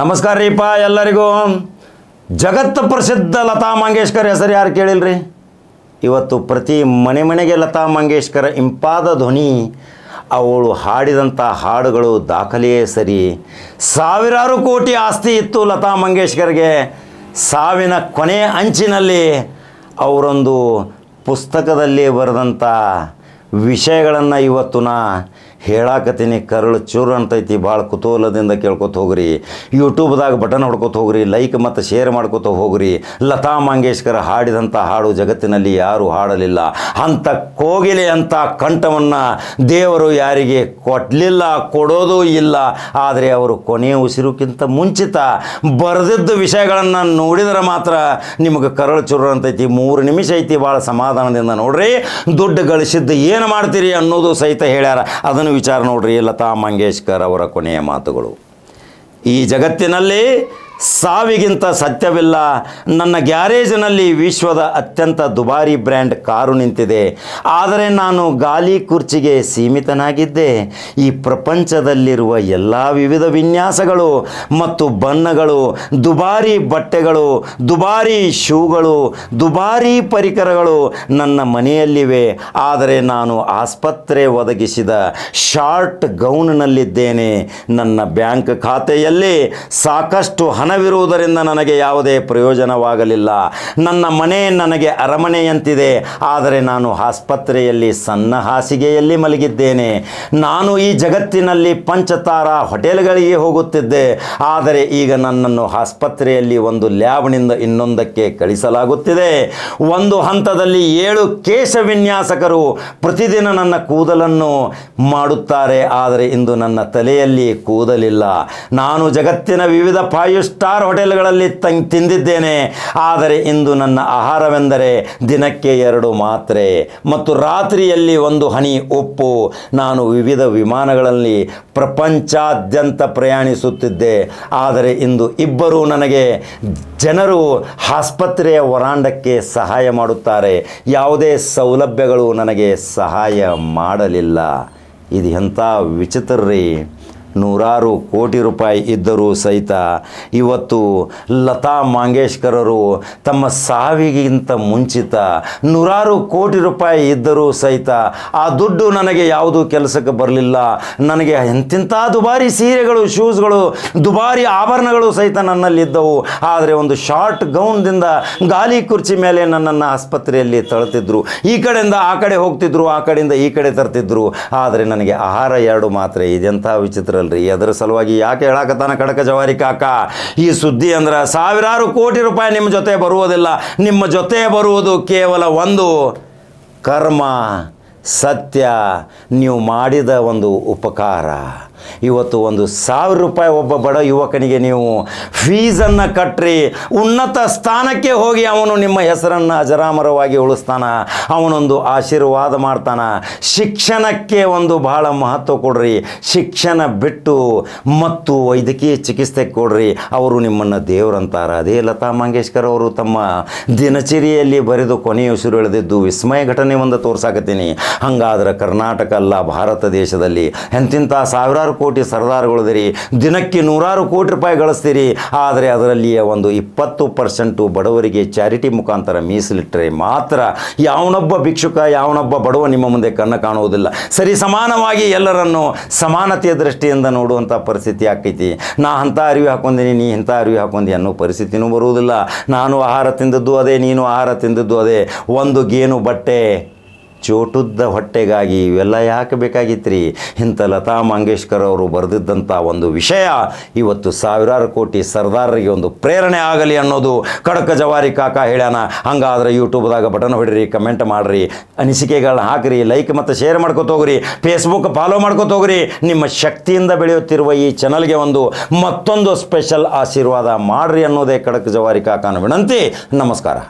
ನಮಸ್ಕಾರ ರೀಪಾ ಎಲ್ಲರಿಗೂ ಜಗತ್ತು ಪ್ರಸಿದ್ಧ ಲತಾ ಮಂಗೇಶ್ಕರ್ ಹೆಸರು ಯಾರು ಕೇಳಿಲ್ರಿ ಇವತ್ತು ಪ್ರತಿ ಮನೆ ಮನೆಗೆ ಲತಾ ಮಂಗೇಶ್ಕರ್ ಇಂಪಾದ ಧ್ವನಿ ಅವಳು ಹಾಡಿದಂಥ ಹಾಡುಗಳು ದಾಖಲೆಯೇ ಸರಿ ಸಾವಿರಾರು ಕೋಟಿ ಆಸ್ತಿ ಇತ್ತು ಲತಾ ಮಂಗೇಶ್ಕರ್ಗೆ ಸಾವಿನ ಕೊನೆ ಅಂಚಿನಲ್ಲಿ ಅವರೊಂದು ಪುಸ್ತಕದಲ್ಲಿ ಬರೆದಂಥ ವಿಷಯಗಳನ್ನು ಇವತ್ತು ನಾ ಹೇಳಾಕತ್ತೀನಿ ಕರಳು ಚೂರು ಅಂತೈತಿ ಭಾಳ ಕುತೂಹಲದಿಂದ ಕೇಳ್ಕೊತ ಹೋಗ್ರಿ ಯೂಟ್ಯೂಬ್ದಾಗ ಬಟನ್ ಹೊಡ್ಕೊತ ಹೋಗ್ರಿ ಲೈಕ್ ಮತ್ತು ಶೇರ್ ಮಾಡ್ಕೊತ ಹೋಗ್ರಿ ಲತಾ ಮಂಗೇಶ್ಕರ್ ಹಾಡಿದಂಥ ಹಾಡು ಜಗತ್ತಿನಲ್ಲಿ ಯಾರೂ ಹಾಡಲಿಲ್ಲ ಅಂತ ಕೋಗಿಲೆ ಅಂತ ಕಂಠವನ್ನು ದೇವರು ಯಾರಿಗೆ ಕೊಟ್ಟಲಿಲ್ಲ ಕೊಡೋದೂ ಇಲ್ಲ ಆದರೆ ಅವರು ಕೊನೆಯ ಉಸಿರುಕ್ಕಿಂತ ಮುಂಚಿತ ಬರೆದಿದ್ದ ವಿಷಯಗಳನ್ನು ನೋಡಿದರೆ ಮಾತ್ರ ನಿಮಗೆ ಕರಳು ಚೂರು ಅಂತೈತಿ ಮೂರು ನಿಮಿಷ ಐತಿ ಭಾಳ ಸಮಾಧಾನದಿಂದ ನೋಡ್ರಿ ದುಡ್ಡು ಗಳಿಸಿದ್ದು ಏನು ಮಾಡ್ತೀರಿ ಅನ್ನೋದು ಸಹಿತ ಹೇಳ್ಯಾರ ಅದನ್ನು ವಿಚಾರ ನೋಡ್ರಿ ಲತಾ ಮಂಗೇಶ್ಕರ್ ಅವರ ಕೊನೆಯ ಮಾತುಗಳು ಈ ಜಗತ್ತಿನಲ್ಲಿ ಸಾವಿಗಿಂತ ಸತ್ಯವಿಲ್ಲ ನನ್ನ ಗ್ಯಾರೇಜಿನಲ್ಲಿ ವಿಶ್ವದ ಅತ್ಯಂತ ದುಬಾರಿ ಬ್ರ್ಯಾಂಡ್ ಕಾರು ನಿಂತಿದೆ ಆದರೆ ನಾನು ಗಾಲಿ ಕುರ್ಚಿಗೆ ಸೀಮಿತನಾಗಿದ್ದೆ ಈ ಪ್ರಪಂಚದಲ್ಲಿರುವ ಎಲ್ಲ ವಿವಿಧ ವಿನ್ಯಾಸಗಳು ಮತ್ತು ಬಣ್ಣಗಳು ದುಬಾರಿ ಬಟ್ಟೆಗಳು ದುಬಾರಿ ಶೂಗಳು ದುಬಾರಿ ಪರಿಕರಗಳು ನನ್ನ ಮನೆಯಲ್ಲಿವೆ ಆದರೆ ನಾನು ಆಸ್ಪತ್ರೆ ಒದಗಿಸಿದ ಶಾರ್ಟ್ ಗೌನ್‌ನಲ್ಲಿದ್ದೇನೆ ನನ್ನ ಬ್ಯಾಂಕ್ ಖಾತೆಯಲ್ಲಿ ಸಾಕಷ್ಟು ಹಣ ಹಣವಿರುವುದರಿಂದ ನನಗೆ ಯಾವುದೇ ಪ್ರಯೋಜನವಾಗಲಿಲ್ಲ ನನ್ನ ಮನೆ ನನಗೆ ಅರಮನೆಯಂತಿದೆ ಆದರೆ ನಾನು ಆಸ್ಪತ್ರೆಯಲ್ಲಿ ಸಣ್ಣ ಹಾಸಿಗೆಯಲ್ಲಿ ಮಲಗಿದ್ದೇನೆ ನಾನು ಈ ಜಗತ್ತಿನಲ್ಲಿ ಪಂಚತಾರ ಹೋಟೆಲ್ಗಳಿಗೆ ಹೋಗುತ್ತಿದ್ದೆ ಆದರೆ ಈಗ ನನ್ನನ್ನು ಆಸ್ಪತ್ರೆಯಲ್ಲಿ ಒಂದು ಲ್ಯಾಬ್ನಿಂದ ಇನ್ನೊಂದಕ್ಕೆ ಕಳಿಸಲಾಗುತ್ತಿದೆ ಒಂದು ಹಂತದಲ್ಲಿ ಏಳು ಕೇಶ ವಿನ್ಯಾಸಕರು ಪ್ರತಿದಿನ ನನ್ನ ಕೂದಲನ್ನು ಮಾಡುತ್ತಾರೆ ಆದರೆ ಇಂದು ನನ್ನ ತಲೆಯಲ್ಲಿ ಕೂದಲಿಲ್ಲ ನಾನು ಜಗತ್ತಿನ ವಿವಿಧ ಪಾಯುಷ್ ಸ್ಟಾರ್ ಹೋಟೆಲ್ಗಳಲ್ಲಿ ತಿಂದಿದ್ದೇನೆ ಆದರೆ ಇಂದು ನನ್ನ ಆಹಾರವೆಂದರೆ ದಿನಕ್ಕೆ ಎರಡು ಮಾತ್ರೆ ಮತ್ತು ರಾತ್ರಿಯಲ್ಲಿ ಒಂದು ಹನಿ ಉಪ್ಪು ನಾನು ವಿವಿಧ ವಿಮಾನಗಳಲ್ಲಿ ಪ್ರಪಂಚಾದ್ಯಂತ ಪ್ರಯಾಣಿಸುತ್ತಿದ್ದೆ ಆದರೆ ಇಂದು ಇಬ್ಬರೂ ನನಗೆ ಜನರು ಆಸ್ಪತ್ರೆಯ ವರಾಂಡಕ್ಕೆ ಸಹಾಯ ಮಾಡುತ್ತಾರೆ ಯಾವುದೇ ಸೌಲಭ್ಯಗಳು ನನಗೆ ಸಹಾಯ ಮಾಡಲಿಲ್ಲ ಇದು ಎಂಥ ವಿಚಿತ್ರ ರೀ ನೂರಾರು ಕೋಟಿ ರೂಪಾಯಿ ಇದ್ದರೂ ಸಹಿತ ಇವತ್ತು ಲತಾ ಮಂಗೇಶ್ಕರರು ತಮ್ಮ ಸಾವಿಗಿಂತ ಮುಂಚಿತ ನೂರಾರು ಕೋಟಿ ರೂಪಾಯಿ ಇದ್ದರೂ ಸಹಿತ ಆ ದುಡ್ಡು ನನಗೆ ಯಾವುದೂ ಕೆಲಸಕ್ಕೆ ಬರಲಿಲ್ಲ ನನಗೆ ಎಂತಿಂಥ ದುಬಾರಿ ಸೀರೆಗಳು ಶೂಸ್ಗಳು ದುಬಾರಿ ಆಭರಣಗಳು ಸಹಿತ ನನ್ನಲ್ಲಿದ್ದವು ಆದರೆ ಒಂದು ಶಾರ್ಟ್ ಗೌನ್ದಿಂದ ಗಾಲಿ ಕುರ್ಚಿ ಮೇಲೆ ನನ್ನನ್ನು ಆಸ್ಪತ್ರೆಯಲ್ಲಿ ತಳ್ತಿದ್ರು ಈ ಕಡೆಯಿಂದ ಆ ಕಡೆ ಹೋಗ್ತಿದ್ರು ಆ ಕಡೆಯಿಂದ ಈ ಕಡೆ ತರ್ತಿದ್ರು ಆದರೆ ನನಗೆ ಆಹಾರ ಎರಡು ಮಾತ್ರ ಇದೆಂಥ ವಿಚಿತ್ರ ರೀ ಅದರ ಸಲುವಾಗಿ ಯಾಕೆ ಹೇಳಾಕತ್ತಾನ ಕಡಕ ಜವಾರಿ ಕಾಕ ಈ ಸುದ್ದಿ ಅಂದ್ರೆ ಸಾವಿರಾರು ಕೋಟಿ ರೂಪಾಯಿ ನಿಮ್ಮ ಜೊತೆ ಬರುವುದಿಲ್ಲ ನಿಮ್ಮ ಜೊತೆ ಬರುವುದು ಕೇವಲ ಒಂದು ಕರ್ಮ ಸತ್ಯ ನೀವು ಮಾಡಿದ ಒಂದು ಉಪಕಾರ ಇವತ್ತು ಒಂದು ಸಾವಿರ ರೂಪಾಯಿ ಒಬ್ಬ ಬಡ ಯುವಕನಿಗೆ ನೀವು ಫೀಸನ್ನು ಕಟ್ಟ್ರಿ ಉನ್ನತ ಸ್ಥಾನಕ್ಕೆ ಹೋಗಿ ಅವನು ನಿಮ್ಮ ಹೆಸರನ್ನು ಅಜರಾಮರವಾಗಿ ಉಳಿಸ್ತಾನ ಅವನೊಂದು ಆಶೀರ್ವಾದ ಮಾಡ್ತಾನ ಶಿಕ್ಷಣಕ್ಕೆ ಒಂದು ಬಹಳ ಮಹತ್ವ ಕೊಡ್ರಿ ಶಿಕ್ಷಣ ಬಿಟ್ಟು ಮತ್ತು ವೈದ್ಯಕೀಯ ಚಿಕಿತ್ಸೆ ಕೊಡ್ರಿ ಅವರು ನಿಮ್ಮನ್ನು ದೇವರಂತಾರ ಅದೇ ಲತಾ ಮಂಗೇಶ್ಕರ್ ಅವರು ತಮ್ಮ ದಿನಚರಿಯಲ್ಲಿ ಬರೆದು ಕೊನೆಯ ಉಸಿರು ಎಳೆದಿದ್ದು ವಿಸ್ಮಯ ಘಟನೆ ಒಂದು ತೋರ್ಸಾಕತ್ತೀನಿ ಹಂಗಾದ್ರೆ ಕರ್ನಾಟಕ ಅಲ್ಲ ಭಾರತ ದೇಶದಲ್ಲಿ ಎಂತಿಂಥ ಸಾವಿರಾರು ನೂರಾರು ಕೋಟಿ ಸರ್ದಾರ್ಗಳಿದಿರಿ ದಿನಕ್ಕೆ ನೂರಾರು ಕೋಟಿ ರೂಪಾಯಿ ಗಳಿಸ್ತೀರಿ ಆದರೆ ಅದರಲ್ಲಿಯ ಒಂದು ಇಪ್ಪತ್ತು ಪರ್ಸೆಂಟು ಬಡವರಿಗೆ ಚಾರಿಟಿ ಮುಖಾಂತರ ಮೀಸಲಿಟ್ಟರೆ ಮಾತ್ರ ಯಾವನೊಬ್ಬ ಭಿಕ್ಷುಕ ಯಾವನೊಬ್ಬ ಬಡವ ನಿಮ್ಮ ಮುಂದೆ ಕಣ್ಣು ಕಾಣುವುದಿಲ್ಲ ಸರಿ ಸಮಾನವಾಗಿ ಎಲ್ಲರನ್ನು ಸಮಾನತೆಯ ದೃಷ್ಟಿಯಿಂದ ನೋಡುವಂಥ ಪರಿಸ್ಥಿತಿ ಆಕೈತಿ ನಾ ಅಂಥ ಅರಿವಿ ಹಾಕೊಂಡಿನಿ ನೀ ಇಂಥ ಅರಿವಿ ಹಾಕೊಂಡಿ ಅನ್ನೋ ಪರಿಸ್ಥಿತಿನೂ ಬರುವುದಿಲ್ಲ ನಾನು ಆಹಾರ ತಿಂದದ್ದು ಅದೇ ನೀನು ಆಹಾರ ತಿಂದದ್ದು ಅದೇ ಒಂದು ಗೇನು ಬಟ್ಟೆ ಚೋಟುದ್ದ ಹೊಟ್ಟೆಗಾಗಿ ಇವೆಲ್ಲ ಯಾಕೆ ಬೇಕಾಗಿತ್ತು ರೀ ಇಂಥ ಲತಾ ಮಂಗೇಶ್ಕರ್ ಅವರು ಬರೆದಿದ್ದಂಥ ಒಂದು ವಿಷಯ ಇವತ್ತು ಸಾವಿರಾರು ಕೋಟಿ ಸರ್ದಾರರಿಗೆ ಒಂದು ಪ್ರೇರಣೆ ಆಗಲಿ ಅನ್ನೋದು ಕಡಕ ಜವಾರಿ ಕಾಕ ಹೇಳ್ಯಾನ ಹಂಗಾದ್ರೆ ಯೂಟ್ಯೂಬ್ದಾಗ ಬಟನ್ ಹೊಡಿರಿ ಕಮೆಂಟ್ ಮಾಡಿರಿ ಅನಿಸಿಕೆಗಳನ್ನ ಹಾಕಿರಿ ಲೈಕ್ ಮತ್ತು ಶೇರ್ ಮಾಡ್ಕೊತೋಗ್ರಿ ಹೋಗ್ರಿ ಫೇಸ್ಬುಕ್ ಫಾಲೋ ಮಾಡ್ಕೊತೋಗ್ರಿ ಹೋಗ್ರಿ ನಿಮ್ಮ ಶಕ್ತಿಯಿಂದ ಬೆಳೆಯುತ್ತಿರುವ ಈ ಚಾನಲ್ಗೆ ಒಂದು ಮತ್ತೊಂದು ಸ್ಪೆಷಲ್ ಆಶೀರ್ವಾದ ಮಾಡಿರಿ ಅನ್ನೋದೇ ಕಡಕ ಜವಾರಿ ಕಾಕನ ವಿನಂತಿ ನಮಸ್ಕಾರ